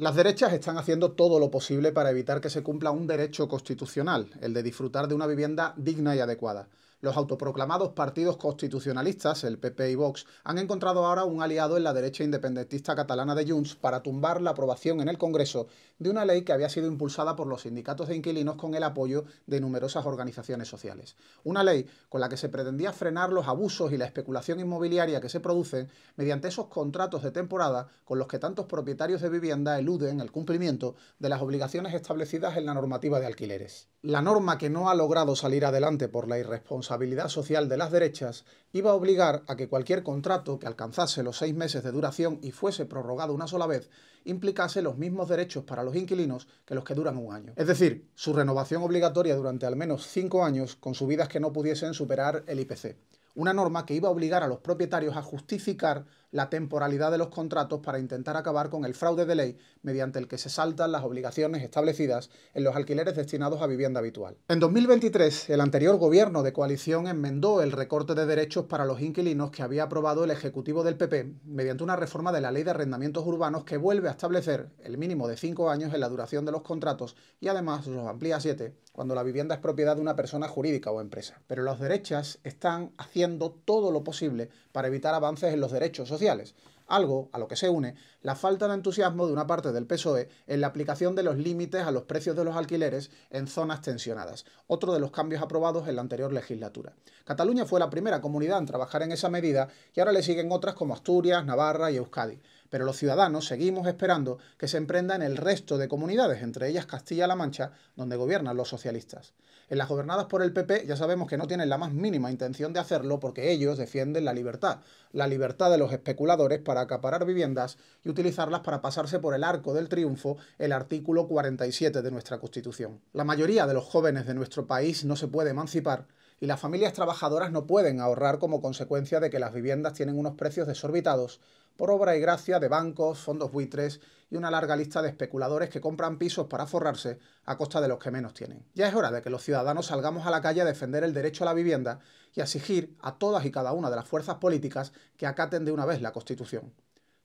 Las derechas están haciendo todo lo posible para evitar que se cumpla un derecho constitucional, el de disfrutar de una vivienda digna y adecuada. Los autoproclamados partidos constitucionalistas, el PP y Vox, han encontrado ahora un aliado en la derecha independentista catalana de Junts para tumbar la aprobación en el Congreso de una ley que había sido impulsada por los sindicatos de inquilinos con el apoyo de numerosas organizaciones sociales. Una ley con la que se pretendía frenar los abusos y la especulación inmobiliaria que se producen mediante esos contratos de temporada con los que tantos propietarios de vivienda eluden el cumplimiento de las obligaciones establecidas en la normativa de alquileres. La norma que no ha logrado salir adelante por la irresponsabilidad responsabilidad social de las derechas iba a obligar a que cualquier contrato que alcanzase los seis meses de duración y fuese prorrogado una sola vez implicase los mismos derechos para los inquilinos que los que duran un año. Es decir, su renovación obligatoria durante al menos cinco años con subidas que no pudiesen superar el IPC. Una norma que iba a obligar a los propietarios a justificar la temporalidad de los contratos para intentar acabar con el fraude de ley mediante el que se saltan las obligaciones establecidas en los alquileres destinados a vivienda habitual. En 2023, el anterior gobierno de coalición enmendó el recorte de derechos para los inquilinos que había aprobado el Ejecutivo del PP mediante una reforma de la Ley de Arrendamientos Urbanos que vuelve a establecer el mínimo de cinco años en la duración de los contratos y además los amplía a 7 cuando la vivienda es propiedad de una persona jurídica o empresa. Pero las derechas están haciendo todo lo posible para evitar avances en los derechos sociales, algo a lo que se une la falta de entusiasmo de una parte del PSOE en la aplicación de los límites a los precios de los alquileres en zonas tensionadas, otro de los cambios aprobados en la anterior legislatura. Cataluña fue la primera comunidad en trabajar en esa medida y ahora le siguen otras como Asturias, Navarra y Euskadi pero los ciudadanos seguimos esperando que se emprenda en el resto de comunidades, entre ellas Castilla-La Mancha, donde gobiernan los socialistas. En las gobernadas por el PP ya sabemos que no tienen la más mínima intención de hacerlo porque ellos defienden la libertad, la libertad de los especuladores para acaparar viviendas y utilizarlas para pasarse por el arco del triunfo el artículo 47 de nuestra Constitución. La mayoría de los jóvenes de nuestro país no se puede emancipar y las familias trabajadoras no pueden ahorrar como consecuencia de que las viviendas tienen unos precios desorbitados por obra y gracia de bancos, fondos buitres y una larga lista de especuladores que compran pisos para forrarse a costa de los que menos tienen. Ya es hora de que los ciudadanos salgamos a la calle a defender el derecho a la vivienda y a exigir a todas y cada una de las fuerzas políticas que acaten de una vez la Constitución.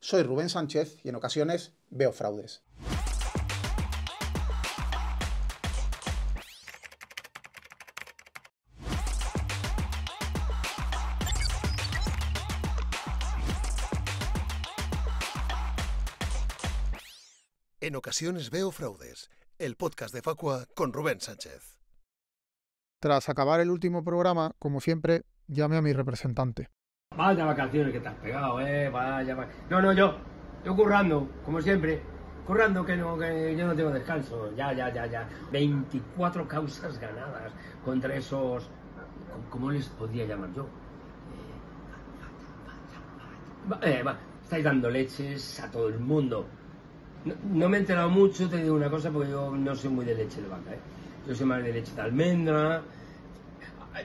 Soy Rubén Sánchez y en ocasiones veo fraudes. veo fraudes. El podcast de Facua con Rubén Sánchez. Tras acabar el último programa, como siempre, llamé a mi representante. Vaya vacaciones que te has pegado, eh, vaya No, no, yo, yo currando, como siempre. Currando que no, yo no tengo descanso. Ya, ya, ya, ya. 24 causas ganadas contra esos. ¿Cómo les podía llamar yo? estáis dando leches a todo el mundo. No, me he enterado mucho, te digo una cosa, porque yo no soy muy de leche de vaca. ¿eh? Yo soy más de leche de almendra.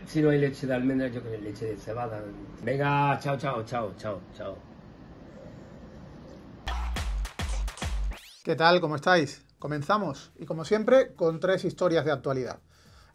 Si no hay leche de almendra, yo creo que leche de cebada. Venga, chao, chao, chao, chao, chao. ¿Qué tal? ¿Cómo estáis? Comenzamos, y como siempre, con tres historias de actualidad.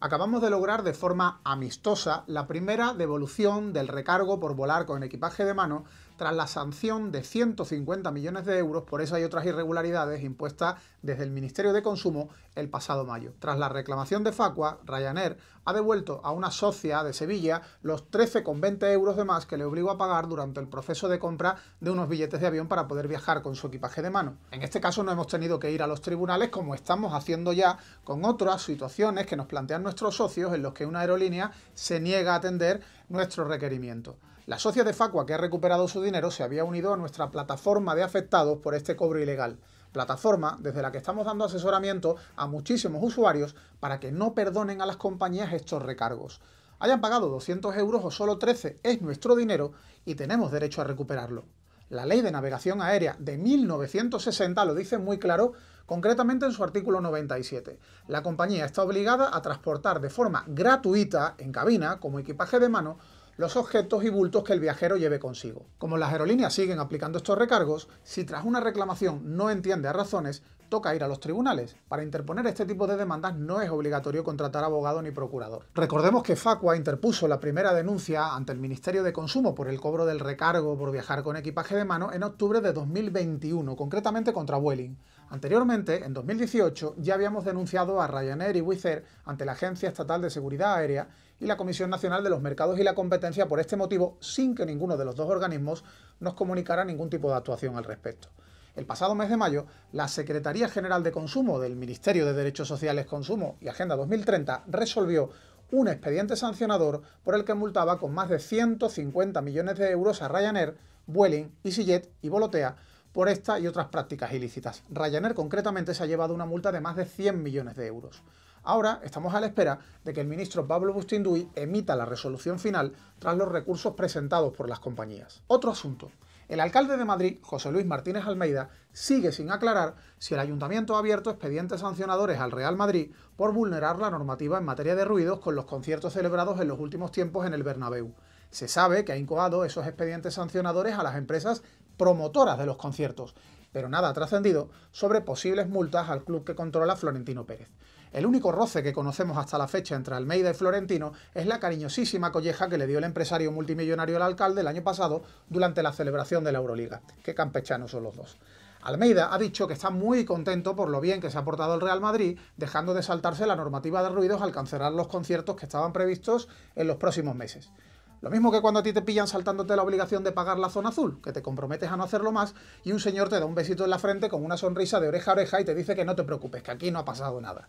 Acabamos de lograr de forma amistosa la primera devolución del recargo por volar con equipaje de mano tras la sanción de 150 millones de euros por esas y otras irregularidades impuestas desde el Ministerio de Consumo el pasado mayo. Tras la reclamación de Facua, Ryanair ha devuelto a una socia de Sevilla los 13,20 euros de más que le obligó a pagar durante el proceso de compra de unos billetes de avión para poder viajar con su equipaje de mano. En este caso no hemos tenido que ir a los tribunales como estamos haciendo ya con otras situaciones que nos plantean nuestros socios en los que una aerolínea se niega a atender nuestros requerimientos. La socia de Facua que ha recuperado su dinero se había unido a nuestra plataforma de afectados por este cobro ilegal, plataforma desde la que estamos dando asesoramiento a muchísimos usuarios para que no perdonen a las compañías estos recargos. Hayan pagado 200 euros o solo 13 es nuestro dinero y tenemos derecho a recuperarlo. La Ley de Navegación Aérea de 1960 lo dice muy claro, concretamente en su artículo 97. La compañía está obligada a transportar de forma gratuita, en cabina, como equipaje de mano, los objetos y bultos que el viajero lleve consigo. Como las aerolíneas siguen aplicando estos recargos, si tras una reclamación no entiende a razones, toca ir a los tribunales. Para interponer este tipo de demandas no es obligatorio contratar abogado ni procurador. Recordemos que Facua interpuso la primera denuncia ante el Ministerio de Consumo por el cobro del recargo por viajar con equipaje de mano en octubre de 2021, concretamente contra Vueling. Anteriormente, en 2018, ya habíamos denunciado a Ryanair y Wizz Air ante la Agencia Estatal de Seguridad Aérea y la Comisión Nacional de los Mercados y la Competencia por este motivo, sin que ninguno de los dos organismos nos comunicara ningún tipo de actuación al respecto. El pasado mes de mayo, la Secretaría General de Consumo del Ministerio de Derechos Sociales, Consumo y Agenda 2030 resolvió un expediente sancionador por el que multaba con más de 150 millones de euros a Ryanair, Vueling, EasyJet y Volotea por esta y otras prácticas ilícitas. Ryanair concretamente se ha llevado una multa de más de 100 millones de euros. Ahora estamos a la espera de que el ministro Pablo Bustinduy emita la resolución final tras los recursos presentados por las compañías. Otro asunto. El alcalde de Madrid, José Luis Martínez Almeida, sigue sin aclarar si el ayuntamiento ha abierto expedientes sancionadores al Real Madrid por vulnerar la normativa en materia de ruidos con los conciertos celebrados en los últimos tiempos en el Bernabéu se sabe que ha incoado esos expedientes sancionadores a las empresas promotoras de los conciertos, pero nada ha trascendido sobre posibles multas al club que controla Florentino Pérez. El único roce que conocemos hasta la fecha entre Almeida y Florentino es la cariñosísima colleja que le dio el empresario multimillonario al alcalde el año pasado durante la celebración de la Euroliga. Qué campechanos son los dos. Almeida ha dicho que está muy contento por lo bien que se ha portado el Real Madrid, dejando de saltarse la normativa de ruidos al cancelar los conciertos que estaban previstos en los próximos meses. Lo mismo que cuando a ti te pillan saltándote la obligación de pagar la zona azul, que te comprometes a no hacerlo más, y un señor te da un besito en la frente con una sonrisa de oreja a oreja y te dice que no te preocupes, que aquí no ha pasado nada.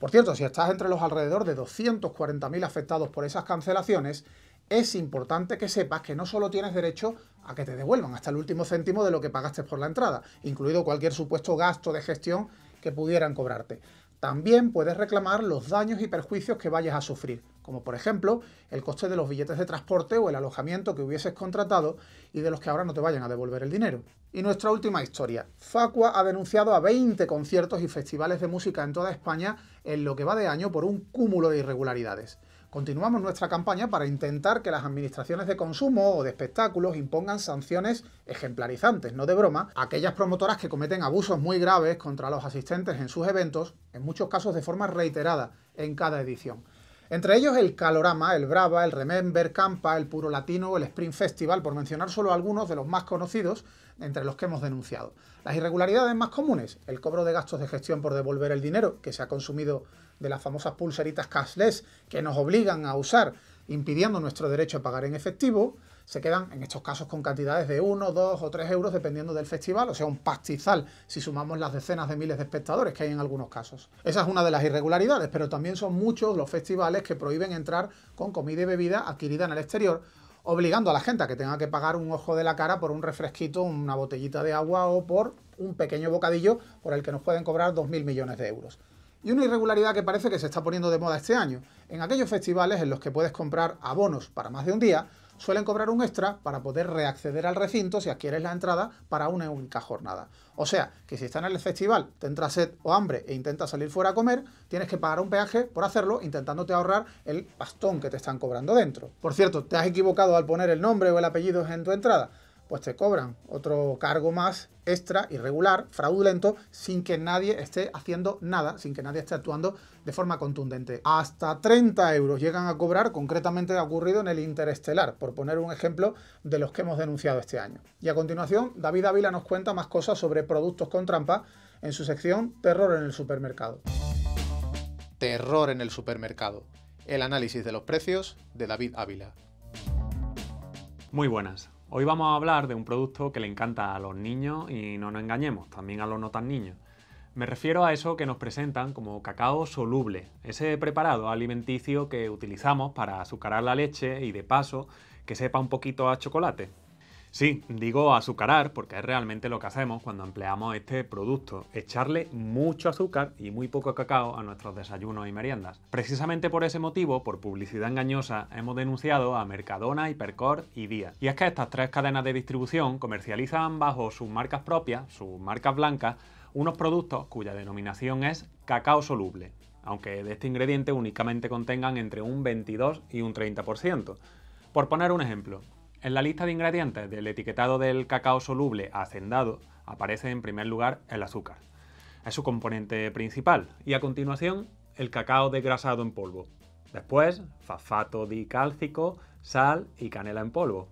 Por cierto, si estás entre los alrededor de 240.000 afectados por esas cancelaciones, es importante que sepas que no solo tienes derecho a que te devuelvan hasta el último céntimo de lo que pagaste por la entrada, incluido cualquier supuesto gasto de gestión que pudieran cobrarte, también puedes reclamar los daños y perjuicios que vayas a sufrir, como por ejemplo el coste de los billetes de transporte o el alojamiento que hubieses contratado y de los que ahora no te vayan a devolver el dinero. Y nuestra última historia. Facua ha denunciado a 20 conciertos y festivales de música en toda España en lo que va de año por un cúmulo de irregularidades continuamos nuestra campaña para intentar que las administraciones de consumo o de espectáculos impongan sanciones ejemplarizantes, no de broma, a aquellas promotoras que cometen abusos muy graves contra los asistentes en sus eventos, en muchos casos de forma reiterada en cada edición. Entre ellos el Calorama, el Brava, el Remember, Campa, el Puro Latino, el Spring Festival, por mencionar solo algunos de los más conocidos entre los que hemos denunciado. Las irregularidades más comunes, el cobro de gastos de gestión por devolver el dinero que se ha consumido de las famosas pulseritas cashless que nos obligan a usar, impidiendo nuestro derecho a pagar en efectivo, se quedan en estos casos con cantidades de 1, 2 o 3 euros dependiendo del festival, o sea, un pastizal si sumamos las decenas de miles de espectadores que hay en algunos casos. Esa es una de las irregularidades, pero también son muchos los festivales que prohíben entrar con comida y bebida adquirida en el exterior, obligando a la gente a que tenga que pagar un ojo de la cara por un refresquito, una botellita de agua o por un pequeño bocadillo por el que nos pueden cobrar 2.000 millones de euros. Y una irregularidad que parece que se está poniendo de moda este año. En aquellos festivales en los que puedes comprar abonos para más de un día, suelen cobrar un extra para poder reacceder al recinto si adquieres la entrada para una única jornada. O sea, que si estás en el festival, te entra sed o hambre e intentas salir fuera a comer, tienes que pagar un peaje por hacerlo, intentándote ahorrar el bastón que te están cobrando dentro. Por cierto, te has equivocado al poner el nombre o el apellido en tu entrada pues te cobran otro cargo más extra, irregular, fraudulento, sin que nadie esté haciendo nada, sin que nadie esté actuando de forma contundente. Hasta 30 euros llegan a cobrar, concretamente ha ocurrido en el Interestelar, por poner un ejemplo de los que hemos denunciado este año. Y a continuación, David Ávila nos cuenta más cosas sobre productos con trampa en su sección Terror en el supermercado. Terror en el supermercado. El análisis de los precios de David Ávila. Muy buenas. Hoy vamos a hablar de un producto que le encanta a los niños y no nos engañemos, también a los no tan niños. Me refiero a eso que nos presentan como cacao soluble, ese preparado alimenticio que utilizamos para azucarar la leche y de paso que sepa un poquito a chocolate. Sí, digo azucarar porque es realmente lo que hacemos cuando empleamos este producto, echarle mucho azúcar y muy poco cacao a nuestros desayunos y meriendas. Precisamente por ese motivo, por publicidad engañosa, hemos denunciado a Mercadona, Hipercor y Día. Y es que estas tres cadenas de distribución comercializan bajo sus marcas propias, sus marcas blancas, unos productos cuya denominación es cacao soluble, aunque de este ingrediente únicamente contengan entre un 22 y un 30%. Por poner un ejemplo, en la lista de ingredientes del etiquetado del cacao soluble hacendado aparece en primer lugar el azúcar. Es su componente principal y a continuación el cacao desgrasado en polvo. Después, fosfato dicálcico, sal y canela en polvo.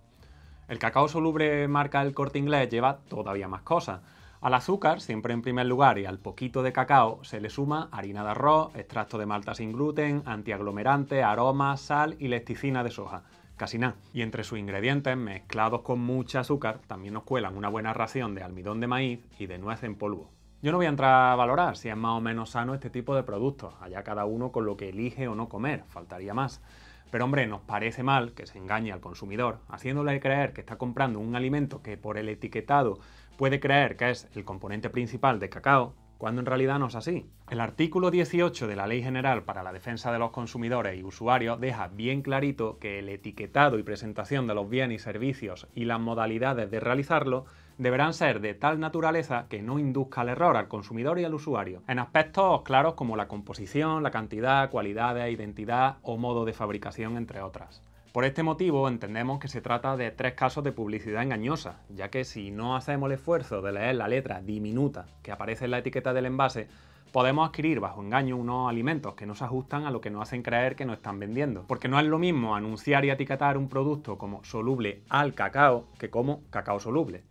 El cacao soluble marca el corte inglés lleva todavía más cosas. Al azúcar, siempre en primer lugar, y al poquito de cacao se le suma harina de arroz, extracto de malta sin gluten, antiaglomerante, aroma, sal y lecticina de soja casi nada. Y entre sus ingredientes, mezclados con mucha azúcar, también nos cuelan una buena ración de almidón de maíz y de nuez en polvo. Yo no voy a entrar a valorar si es más o menos sano este tipo de productos, allá cada uno con lo que elige o no comer, faltaría más. Pero hombre, nos parece mal que se engañe al consumidor, haciéndole creer que está comprando un alimento que por el etiquetado puede creer que es el componente principal de cacao, cuando en realidad no es así. El artículo 18 de la Ley General para la Defensa de los Consumidores y Usuarios deja bien clarito que el etiquetado y presentación de los bienes y servicios y las modalidades de realizarlo deberán ser de tal naturaleza que no induzca el error al consumidor y al usuario, en aspectos claros como la composición, la cantidad, cualidades, identidad o modo de fabricación, entre otras. Por este motivo entendemos que se trata de tres casos de publicidad engañosa, ya que si no hacemos el esfuerzo de leer la letra diminuta que aparece en la etiqueta del envase, podemos adquirir bajo engaño unos alimentos que no se ajustan a lo que nos hacen creer que nos están vendiendo. Porque no es lo mismo anunciar y etiquetar un producto como soluble al cacao que como cacao soluble.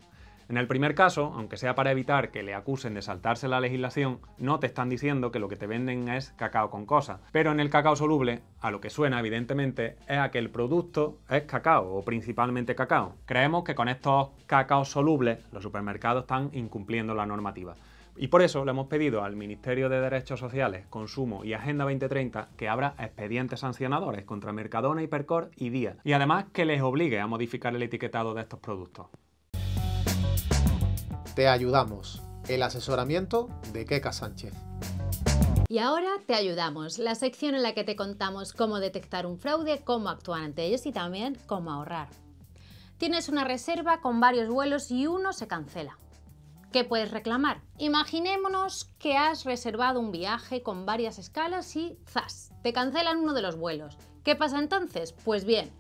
En el primer caso, aunque sea para evitar que le acusen de saltarse la legislación, no te están diciendo que lo que te venden es cacao con cosas. Pero en el cacao soluble, a lo que suena evidentemente es a que el producto es cacao o principalmente cacao. Creemos que con estos cacaos solubles los supermercados están incumpliendo la normativa. Y por eso le hemos pedido al Ministerio de Derechos Sociales, Consumo y Agenda 2030 que abra expedientes sancionadores contra Mercadona, Hipercor y Día. Y además que les obligue a modificar el etiquetado de estos productos. Te ayudamos. El asesoramiento de Keka Sánchez. Y ahora te ayudamos, la sección en la que te contamos cómo detectar un fraude, cómo actuar ante ellos y también cómo ahorrar. Tienes una reserva con varios vuelos y uno se cancela. ¿Qué puedes reclamar? Imaginémonos que has reservado un viaje con varias escalas y ¡zas! Te cancelan uno de los vuelos. ¿Qué pasa entonces? Pues bien,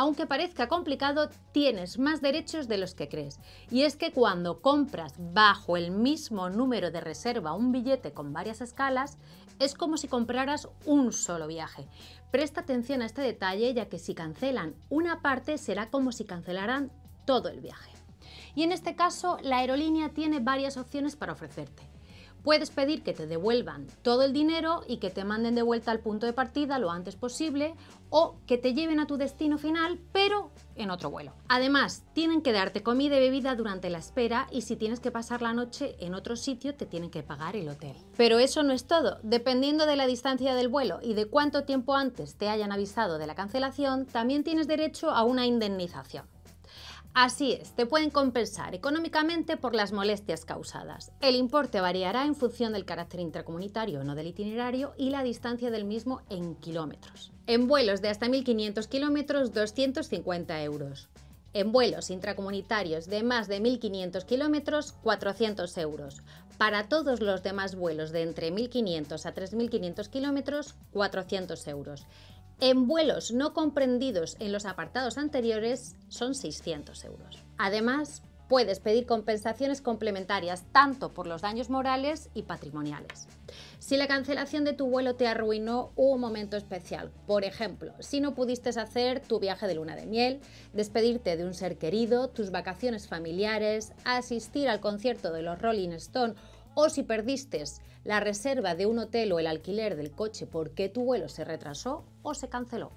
aunque parezca complicado, tienes más derechos de los que crees. Y es que cuando compras bajo el mismo número de reserva un billete con varias escalas, es como si compraras un solo viaje. Presta atención a este detalle ya que si cancelan una parte será como si cancelaran todo el viaje. Y en este caso, la aerolínea tiene varias opciones para ofrecerte. Puedes pedir que te devuelvan todo el dinero y que te manden de vuelta al punto de partida lo antes posible o que te lleven a tu destino final, pero en otro vuelo. Además, tienen que darte comida y bebida durante la espera y si tienes que pasar la noche en otro sitio, te tienen que pagar el hotel. Pero eso no es todo. Dependiendo de la distancia del vuelo y de cuánto tiempo antes te hayan avisado de la cancelación, también tienes derecho a una indemnización. Así es, te pueden compensar económicamente por las molestias causadas. El importe variará en función del carácter intracomunitario o no del itinerario y la distancia del mismo en kilómetros. En vuelos de hasta 1.500 kilómetros, 250 euros. En vuelos intracomunitarios de más de 1.500 kilómetros, 400 euros. Para todos los demás vuelos de entre 1.500 a 3.500 kilómetros, 400 euros. En vuelos no comprendidos en los apartados anteriores son 600 euros. Además, puedes pedir compensaciones complementarias tanto por los daños morales y patrimoniales. Si la cancelación de tu vuelo te arruinó un momento especial, por ejemplo, si no pudiste hacer tu viaje de luna de miel, despedirte de un ser querido, tus vacaciones familiares, asistir al concierto de los Rolling Stone o si perdiste la reserva de un hotel o el alquiler del coche porque tu vuelo se retrasó o se canceló.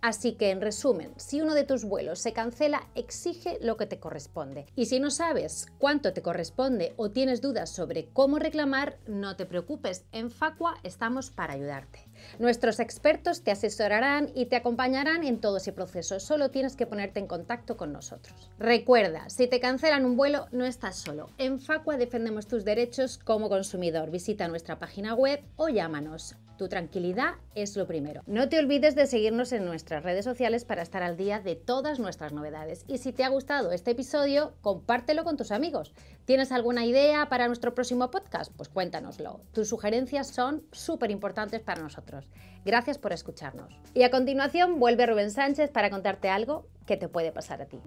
Así que, en resumen, si uno de tus vuelos se cancela, exige lo que te corresponde. Y si no sabes cuánto te corresponde o tienes dudas sobre cómo reclamar, no te preocupes, en Facua estamos para ayudarte. Nuestros expertos te asesorarán y te acompañarán en todo ese proceso. Solo tienes que ponerte en contacto con nosotros. Recuerda, si te cancelan un vuelo, no estás solo. En Facua defendemos tus derechos como consumidor. Visita nuestra página web o llámanos. Tu tranquilidad es lo primero. No te olvides de seguirnos en nuestras redes sociales para estar al día de todas nuestras novedades. Y si te ha gustado este episodio, compártelo con tus amigos. ¿Tienes alguna idea para nuestro próximo podcast? Pues cuéntanoslo. Tus sugerencias son súper importantes para nosotros. Gracias por escucharnos. Y a continuación vuelve Rubén Sánchez para contarte algo que te puede pasar a ti.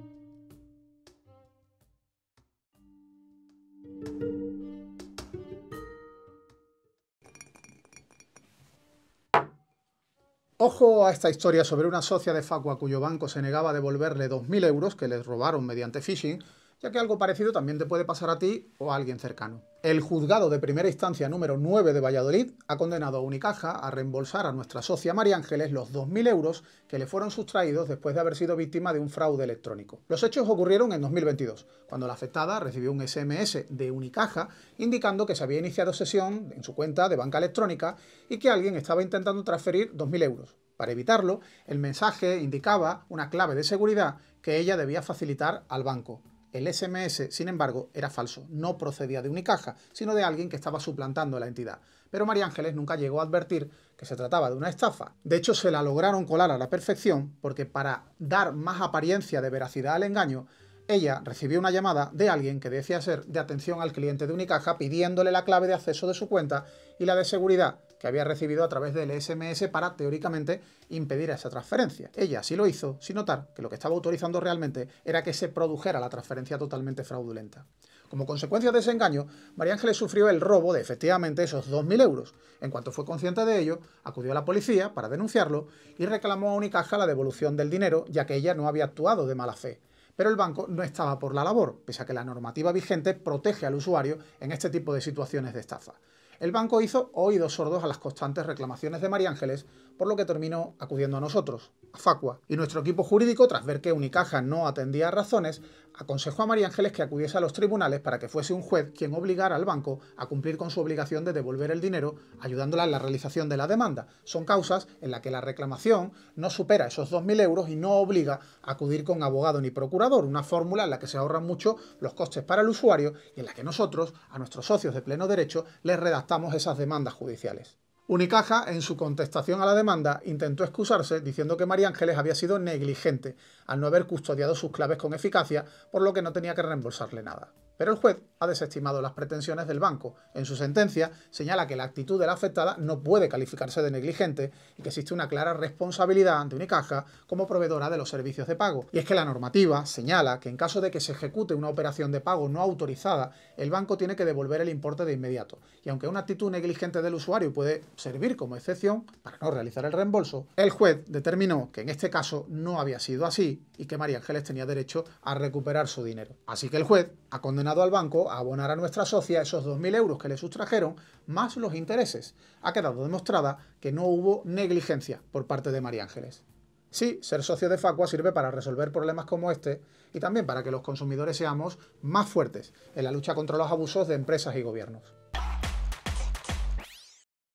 Ojo a esta historia sobre una socia de Facua cuyo banco se negaba a devolverle 2.000 euros que les robaron mediante phishing ya que algo parecido también te puede pasar a ti o a alguien cercano. El juzgado de primera instancia número 9 de Valladolid ha condenado a Unicaja a reembolsar a nuestra socia María Ángeles los 2.000 euros que le fueron sustraídos después de haber sido víctima de un fraude electrónico. Los hechos ocurrieron en 2022, cuando la afectada recibió un SMS de Unicaja indicando que se había iniciado sesión en su cuenta de banca electrónica y que alguien estaba intentando transferir 2.000 euros. Para evitarlo, el mensaje indicaba una clave de seguridad que ella debía facilitar al banco. El SMS, sin embargo, era falso, no procedía de Unicaja, sino de alguien que estaba suplantando la entidad. Pero María Ángeles nunca llegó a advertir que se trataba de una estafa. De hecho, se la lograron colar a la perfección porque para dar más apariencia de veracidad al engaño, ella recibió una llamada de alguien que decía ser de atención al cliente de Unicaja pidiéndole la clave de acceso de su cuenta y la de seguridad que había recibido a través del SMS para, teóricamente, impedir esa transferencia. Ella sí lo hizo, sin notar que lo que estaba autorizando realmente era que se produjera la transferencia totalmente fraudulenta. Como consecuencia de ese engaño, María Ángeles sufrió el robo de efectivamente esos 2.000 euros. En cuanto fue consciente de ello, acudió a la policía para denunciarlo y reclamó a Unicaja la devolución del dinero, ya que ella no había actuado de mala fe. Pero el banco no estaba por la labor, pese a que la normativa vigente protege al usuario en este tipo de situaciones de estafa. El banco hizo oídos sordos a las constantes reclamaciones de María Ángeles, por lo que terminó acudiendo a nosotros, a Facua. Y nuestro equipo jurídico, tras ver que Unicaja no atendía razones, aconsejó a María Ángeles que acudiese a los tribunales para que fuese un juez quien obligara al banco a cumplir con su obligación de devolver el dinero, ayudándola en la realización de la demanda. Son causas en las que la reclamación no supera esos 2.000 euros y no obliga a acudir con abogado ni procurador, una fórmula en la que se ahorran mucho los costes para el usuario y en la que nosotros, a nuestros socios de pleno derecho, les redactamos esas demandas judiciales. Unicaja, en su contestación a la demanda, intentó excusarse diciendo que María Ángeles había sido negligente al no haber custodiado sus claves con eficacia, por lo que no tenía que reembolsarle nada. Pero el juez ha desestimado las pretensiones del banco. En su sentencia señala que la actitud de la afectada no puede calificarse de negligente y que existe una clara responsabilidad ante Unicaja como proveedora de los servicios de pago. Y es que la normativa señala que en caso de que se ejecute una operación de pago no autorizada, el banco tiene que devolver el importe de inmediato. Y aunque una actitud negligente del usuario puede servir como excepción para no realizar el reembolso, el juez determinó que en este caso no había sido así y que María Ángeles tenía derecho a recuperar su dinero. Así que el juez ha condenado al banco a abonar a nuestra socia esos 2.000 euros que le sustrajeron, más los intereses. Ha quedado demostrada que no hubo negligencia por parte de María Ángeles. Sí, ser socio de Facua sirve para resolver problemas como este y también para que los consumidores seamos más fuertes en la lucha contra los abusos de empresas y gobiernos.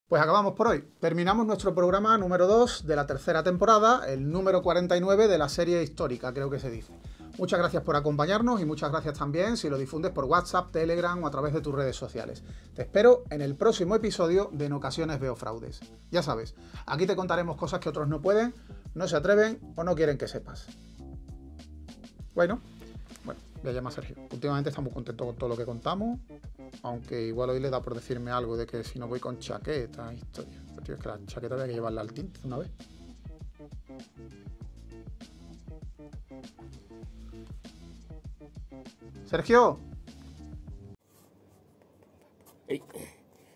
Pues acabamos por hoy. Terminamos nuestro programa número 2 de la tercera temporada, el número 49 de la serie histórica, creo que se dice. Muchas gracias por acompañarnos y muchas gracias también si lo difundes por WhatsApp, Telegram o a través de tus redes sociales. Te espero en el próximo episodio de En ocasiones veo fraudes. Ya sabes, aquí te contaremos cosas que otros no pueden, no se atreven o no quieren que sepas. Bueno, bueno, llamar llama Sergio. Últimamente estamos contentos con todo lo que contamos, aunque igual hoy le da por decirme algo de que si no voy con chaqueta, historia. que la chaqueta había que llevarla al tinte una vez. Sergio.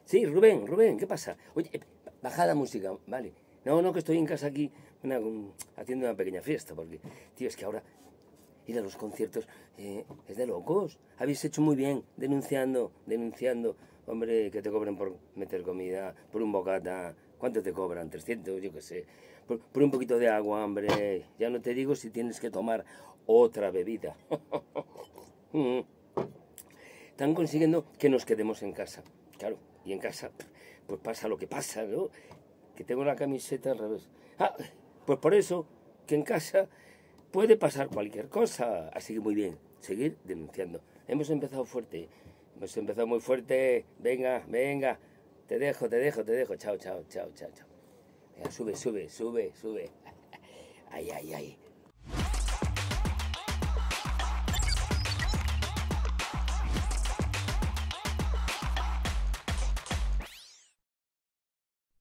Sí, Rubén, Rubén, ¿qué pasa? Oye, eh, bajada música, vale. No, no, que estoy en casa aquí haciendo una pequeña fiesta, porque, tío, es que ahora ir a los conciertos eh, es de locos. Habéis hecho muy bien denunciando, denunciando. Hombre, que te cobran por meter comida, por un bocata. ¿Cuánto te cobran? ¿300? Yo qué sé. por un poquito de agua, hombre. Ya no te digo si tienes que tomar otra bebida. Están consiguiendo que nos quedemos en casa. Claro, y en casa, pues pasa lo que pasa, ¿no? Que tengo la camiseta al revés. Ah, pues por eso, que en casa puede pasar cualquier cosa. Así que muy bien, seguir denunciando. Hemos empezado fuerte, hemos empezado muy fuerte. Venga, venga, te dejo, te dejo, te dejo. Chao, chao, chao, chao, chao. Venga, sube, sube, sube, sube. Ay, ay, ay.